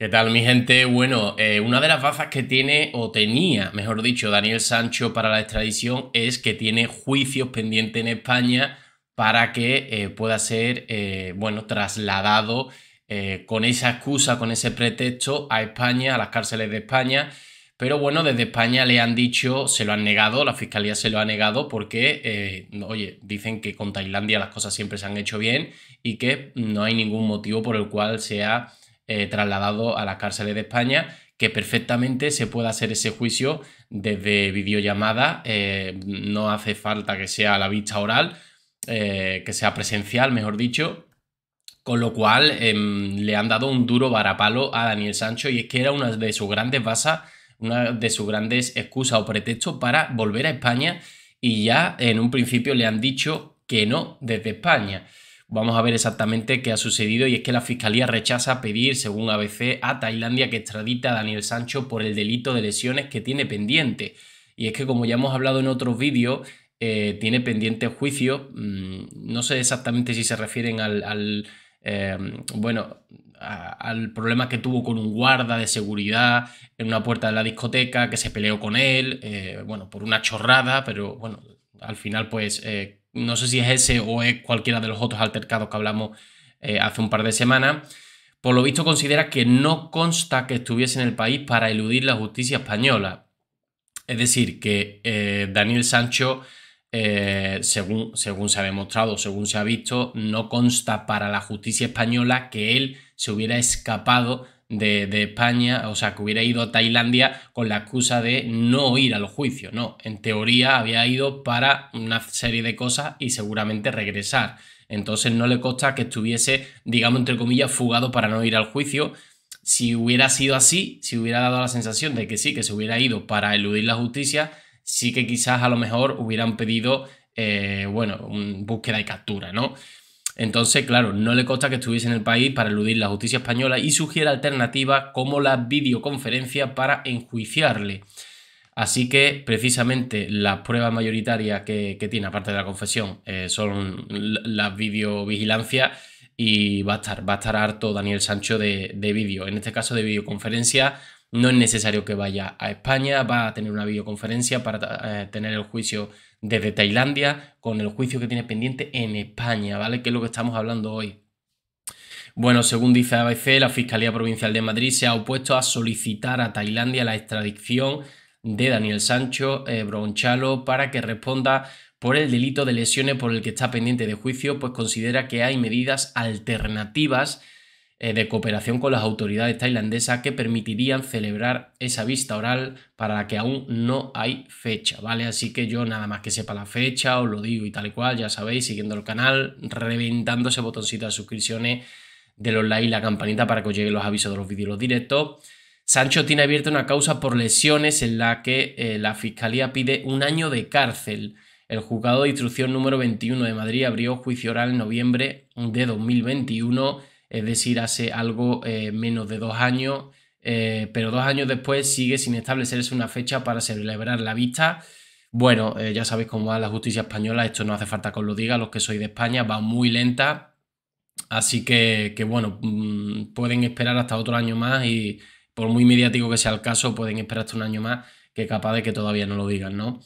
¿Qué tal, mi gente? Bueno, eh, una de las bazas que tiene, o tenía, mejor dicho, Daniel Sancho para la extradición es que tiene juicios pendientes en España para que eh, pueda ser, eh, bueno, trasladado con esa excusa, con ese pretexto a España, a las cárceles de España. Pero bueno, desde España le han dicho, se lo han negado, la fiscalía se lo ha negado porque, oye, dicen que con Tailandia las cosas siempre se han hecho bien y que no hay ningún motivo por el cual sea eh, trasladado a las cárceles de España, que perfectamente se pueda hacer ese juicio desde videollamada, eh, no hace falta que sea a la vista oral, eh, que sea presencial, mejor dicho, con lo cual em, le han dado un duro varapalo a Daniel Sancho y es que era una de sus grandes basas, una de sus grandes excusas o pretextos para volver a España y ya en un principio le han dicho que no desde España. Vamos a ver exactamente qué ha sucedido y es que la Fiscalía rechaza pedir, según ABC, a Tailandia que extradita a Daniel Sancho por el delito de lesiones que tiene pendiente. Y es que, como ya hemos hablado en otros vídeos, eh, tiene pendiente juicio. Mm, no sé exactamente si se refieren al, em, bueno, al problema que tuvo con un guarda de seguridad en una puerta de la discoteca, que se peleó con él, eh, bueno, por una chorrada, pero bueno, al final pues eh, no sé si es ese o es cualquiera de los otros altercados que hablamos eh, hace un par de semanas, por lo visto considera que no consta que estuviese en el país para eludir la justicia española. Es decir, que eh, Daniel Sancho, eh, según, según se ha demostrado, según se ha visto, no consta para la justicia española que él se hubiera escapado de, España, o sea, que hubiera ido a Tailandia con la excusa de no ir al juicio, no, en teoría había ido para una serie de cosas y seguramente regresar. Entonces no le consta que estuviese, digamos, entre comillas, fugado para no ir al juicio. Si hubiera sido así, si hubiera dado la sensación de que sí, que se hubiera ido para eludir la justicia, sí que quizás a lo mejor hubieran pedido, eh, bueno, búsqueda y captura, ¿no? Entonces, claro, no le consta que estuviese en el país para eludir la justicia española y sugiere alternativas como la videoconferencia para enjuiciarle. Así que precisamente las pruebas mayoritarias que, tiene, aparte de la confesión, eh, son las videovigilancia y va a estar, va a estar harto Daniel Sancho de, de vídeo. En este caso de videoconferencia, no es necesario que vaya a España, va a tener una videoconferencia para eh, tener el juicio desde Tailandia con el juicio que tiene pendiente en España, ¿vale? Que es lo que estamos hablando hoy. Bueno, según dice ABC, la Fiscalía Provincial de Madrid se ha opuesto a solicitar a Tailandia la extradición de Daniel Sancho eh, Bronchalo para que responda por el delito de lesiones por el que está pendiente de juicio, pues considera que hay medidas alternativas eh, de cooperación con las autoridades tailandesas que permitirían celebrar esa vista oral para la que aún no hay fecha, ¿vale? Así que yo nada más que sepa la fecha, os lo digo y tal y cual, ya sabéis, siguiendo el canal, reventando ese botoncito de suscripciones, los los y la campanita para que os lleguen los avisos de los vídeos directos. Sancho tiene abierta una causa por lesiones en la que eh, la Fiscalía pide un año de cárcel. El juzgado de instrucción número 21 de Madrid abrió juicio oral en noviembre de 2021 es decir, hace algo eh, menos de dos años, eh, pero dos años después sigue sin establecerse una fecha para celebrar la vista. Bueno, eh, ya sabéis cómo va la justicia española, esto no hace falta que os lo diga, los que sois de España, va muy lenta, así que, que bueno, mm, pueden esperar hasta otro año más y por muy mediático que sea el caso, pueden esperar hasta un año más, que capaz de que todavía no lo digan, ¿no?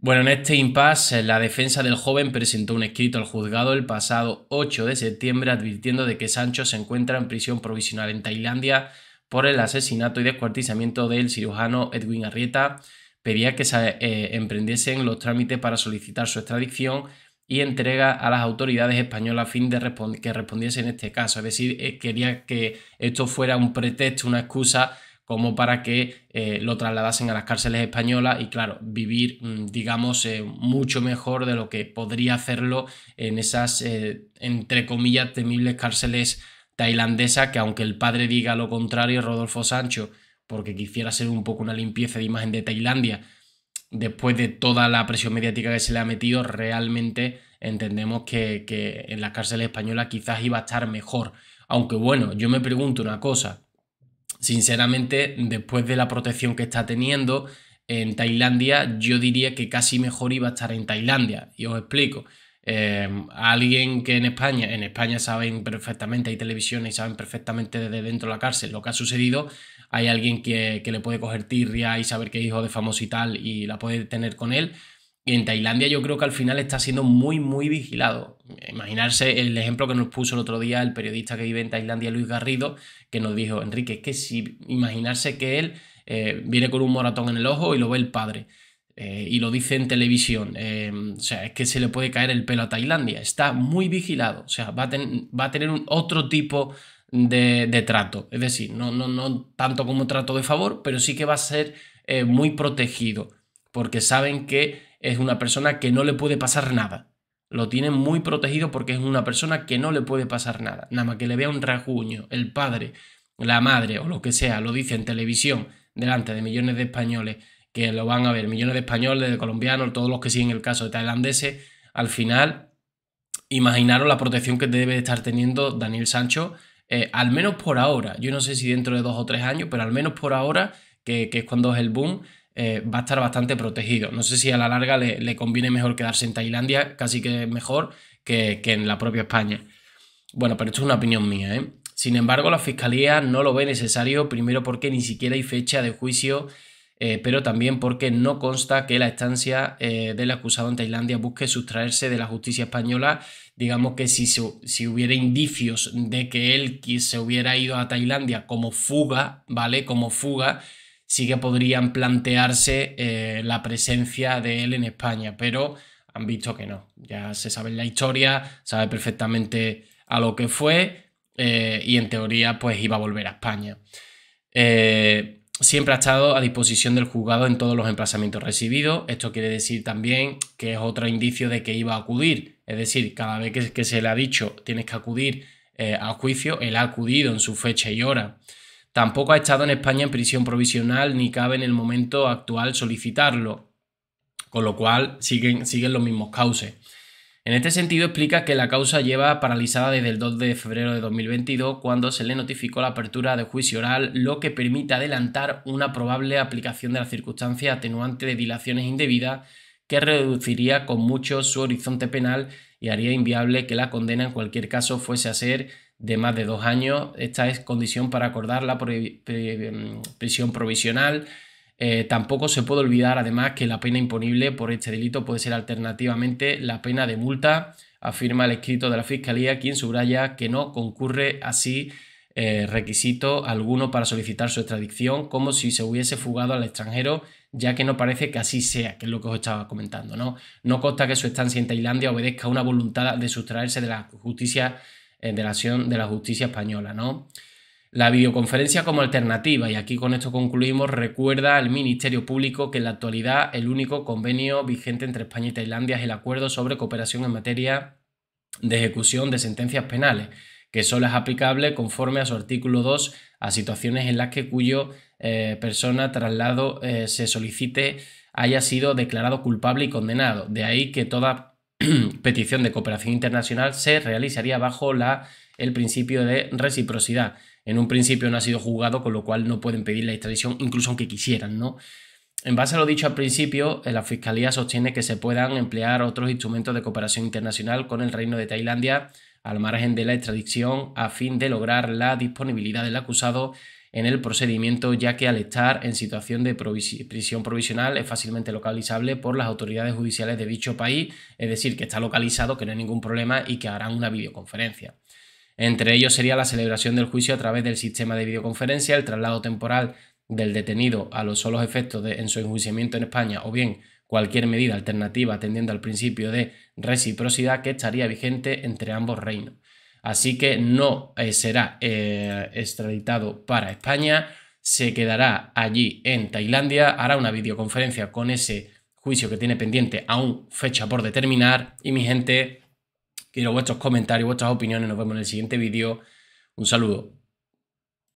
Bueno, en este impasse, la defensa del joven presentó un escrito al juzgado el pasado 8 de septiembre advirtiendo de que Sancho se encuentra en prisión provisional en Tailandia por el asesinato y descuartizamiento del cirujano Edwin Arrieta. Pedía que se eh, emprendiesen los trámites para solicitar su extradición y entrega a las autoridades españolas a fin de que respondiesen en este caso. Es decir, eh, quería que esto fuera un pretexto, una excusa como para que eh, lo trasladasen a las cárceles españolas y claro, vivir, mm, digamos, eh, mucho mejor de lo que podría hacerlo en esas, eh, entre comillas, temibles cárceles tailandesas que aunque el padre diga lo contrario, Rodolfo Sancho, porque quisiera ser un poco una limpieza de imagen de Tailandia, después de toda la presión mediática que se le ha metido, realmente entendemos que, que en las cárceles españolas quizás iba a estar mejor. Aunque bueno, yo me pregunto una cosa, sinceramente, después de la protección que está teniendo en Tailandia, yo diría que casi mejor iba a estar en Tailandia. Y os explico. Em, alguien que en España, en España saben perfectamente, hay televisiones y saben perfectamente desde dentro de la cárcel lo que ha sucedido. Hay alguien que, que le puede coger tirria y saber que es hijo de famoso y tal y la puede tener con él. Y en Tailandia yo creo que al final está siendo muy, muy vigilado. Imaginarse el ejemplo que nos puso el otro día el periodista que vive en Tailandia, Luis Garrido, que nos dijo, Enrique, es que si imaginarse que él eh, viene con un moratón en el ojo y lo ve el padre. Eh, y lo dice en televisión. Eh, o sea, es que se le puede caer el pelo a Tailandia. Está muy vigilado. O sea, va a, tener un otro tipo de, trato. Es decir, no, no, no tanto como trato de favor, pero sí que va a ser muy protegido. Porque saben que es una persona que no le puede pasar nada. Lo tiene muy protegido porque es una persona que no le puede pasar nada. Nada más que le vea un rajuño, el padre, la madre o lo que sea, lo dice en televisión delante de millones de españoles que lo van a ver, millones de españoles, de colombianos, todos los que siguen el caso de tailandeses, al final, imaginaron la protección que debe estar teniendo Daniel Sancho, eh, al menos por ahora, yo no sé si dentro de dos o tres años, pero al menos por ahora, que, que es cuando es el boom, eh, va a estar bastante protegido. No sé si a la larga le, conviene mejor quedarse en Tailandia, casi que mejor que, en la propia España. Bueno, pero esto es una opinión mía, ¿eh? Sin embargo, la fiscalía no lo ve necesario, primero porque ni siquiera hay fecha de juicio, eh, pero también porque no consta que la estancia del acusado en Tailandia busque sustraerse de la justicia española. Digamos que si, si hubiera indicios de que él se hubiera ido a Tailandia como fuga, ¿vale? Como fuga, sí que podrían plantearse eh, la presencia de él en España, pero han visto que no. Ya se sabe la historia, sabe perfectamente a lo que fue eh, y en teoría pues iba a volver a España. Eh, siempre ha estado a disposición del juzgado en todos los emplazamientos recibidos. Esto quiere decir también que es otro indicio de que iba a acudir. Es decir, cada vez que, se le ha dicho tienes que acudir a juicio, él ha acudido en su fecha y hora. Tampoco ha estado en España en prisión provisional ni cabe en el momento actual solicitarlo, con lo cual siguen, siguen los mismos cauces. En este sentido explica que la causa lleva paralizada desde el 2 de febrero de 2022 cuando se le notificó la apertura de juicio oral, lo que permite adelantar una probable aplicación de la circunstancia atenuante de dilaciones indebidas que reduciría con mucho su horizonte penal y haría inviable que la condena en cualquier caso fuese a ser de más de dos años. Esta es condición para acordar la em, prisión provisional. Eh, tampoco se puede olvidar, además, que la pena imponible por este delito puede ser alternativamente la pena de multa, afirma el escrito de la Fiscalía, quien subraya que no concurre así eh, requisito alguno para solicitar su extradición, como si se hubiese fugado al extranjero, ya que no parece que así sea, que es lo que os estaba comentando. No, no consta que su estancia en Tailandia obedezca a una voluntad de sustraerse de la justicia eh, de la acción de la justicia española, ¿no? La videoconferencia como alternativa, y aquí con esto concluimos, recuerda al Ministerio Público que en la actualidad el único convenio vigente entre España y Tailandia es el acuerdo sobre cooperación en materia de ejecución de sentencias penales, que solo es aplicable conforme a su artículo 2 a situaciones en las que cuyo eh, persona traslado eh, se solicite haya sido declarado culpable y condenado. De ahí que toda petición de cooperación internacional se realizaría bajo la, el principio de reciprocidad. En un principio no ha sido juzgado, con lo cual no pueden pedir la extradición, incluso aunque quisieran, ¿no? En base a lo dicho al principio, eh, la Fiscalía sostiene que se puedan emplear otros instrumentos de cooperación internacional con el Reino de Tailandia al margen de la extradición a fin de lograr la disponibilidad del acusado en el procedimiento, ya que al estar en situación de prisión provisional es fácilmente localizable por las autoridades judiciales de dicho país, es decir, que está localizado, que no hay ningún problema y que harán una videoconferencia. Entre ellos sería la celebración del juicio a través del sistema de videoconferencia, el traslado temporal del detenido a los solos efectos en su enjuiciamiento en España o bien cualquier medida alternativa atendiendo al principio de reciprocidad que estaría vigente entre ambos reinos. Así que no eh, será eh, extraditado para España, se quedará allí en Tailandia, hará una videoconferencia con ese juicio que tiene pendiente aún fecha por determinar. Y mi gente, quiero vuestros comentarios, vuestras opiniones, nos vemos en el siguiente vídeo. Un saludo.